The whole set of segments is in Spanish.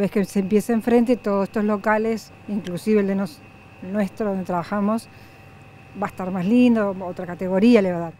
vez que se empiece enfrente, todos estos locales, inclusive el de nuestro donde trabajamos, va a estar más lindo, otra categoría le va a dar.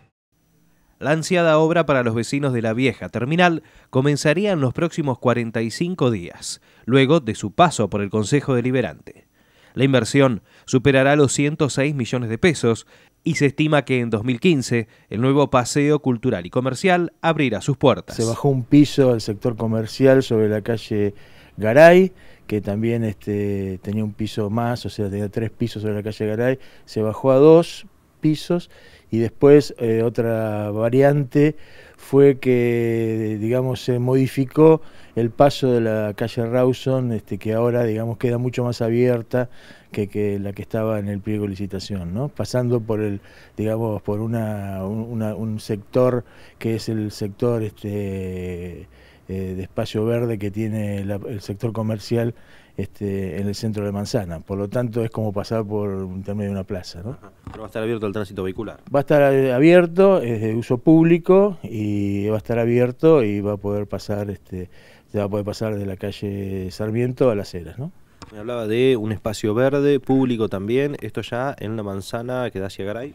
La ansiada obra para los vecinos de la vieja terminal comenzaría en los próximos 45 días, luego de su paso por el Consejo Deliberante. La inversión superará los 106 millones de pesos y se estima que en 2015 el nuevo paseo cultural y comercial abrirá sus puertas. Se bajó un piso al sector comercial sobre la calle Garay, que también este, tenía un piso más, o sea, tenía tres pisos sobre la calle Garay, se bajó a dos pisos y después eh, otra variante fue que, digamos, se modificó el paso de la calle Rawson, este, que ahora, digamos, queda mucho más abierta que, la que estaba en el pliego de licitación, ¿no? Pasando por el, digamos, por un sector que es el sector este, eh, de espacio verde que tiene el sector comercial este, en el centro de Manzana. Por lo tanto, es como pasar por un término de una plaza. ¿no? Pero va a estar abierto el tránsito vehicular. Va a estar eh, abierto, es de uso público y va a estar abierto y va a poder pasar, este, se va a poder pasar de la calle Sarmiento a las Heras. ¿no? Me hablaba de un espacio verde público también, esto ya en la manzana que da hacia Garay.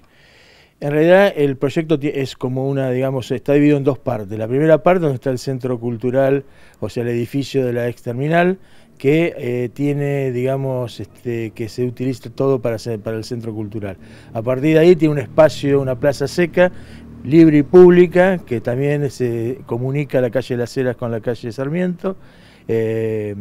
En realidad el proyecto es como una, digamos, está dividido en dos partes. La primera parte donde está el centro cultural, o sea, el edificio de la exterminal, que eh, tiene, digamos, este, que se utiliza todo para, el centro cultural. A partir de ahí tiene un espacio, una plaza seca, libre y pública, que también se comunica la calle de Las Heras con la calle Sarmiento. Eh,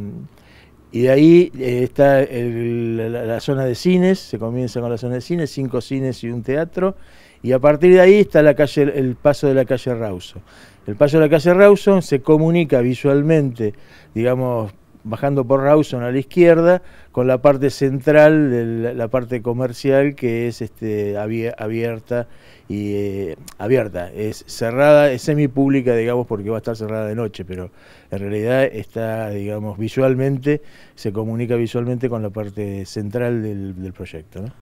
y de ahí eh, está la, zona de cines, se comienza con la zona de cines, cinco cines y un teatro. Y a partir de ahí está la calle, el paso de la calle Rauso. El paso de la calle Rauso se comunica visualmente, digamos, bajando por Rawson a la izquierda, con la parte central, la parte comercial que es este, abierta y eh, abierta, es cerrada, es semipública, digamos, porque va a estar cerrada de noche, pero en realidad está, digamos, visualmente, se comunica visualmente con la parte central del, del proyecto.